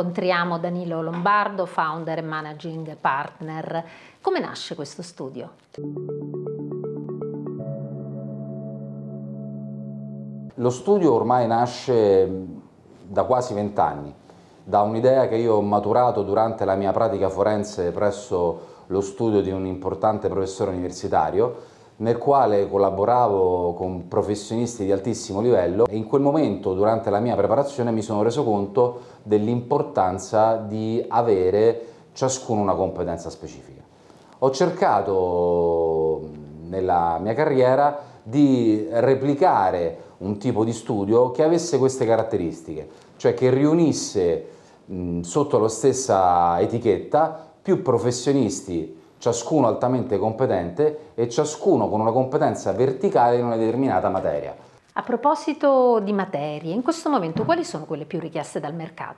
Incontriamo Danilo Lombardo, founder e managing partner. Come nasce questo studio? Lo studio ormai nasce mm, da quasi vent'anni, da un'idea che io ho maturato durante la mia pratica forense presso lo studio di un importante professore universitario nel quale collaboravo con professionisti di altissimo livello e in quel momento durante la mia preparazione mi sono reso conto dell'importanza di avere ciascuno una competenza specifica. Ho cercato nella mia carriera di replicare un tipo di studio che avesse queste caratteristiche, cioè che riunisse mh, sotto la stessa etichetta più professionisti ciascuno altamente competente e ciascuno con una competenza verticale in una determinata materia. A proposito di materie, in questo momento quali sono quelle più richieste dal mercato?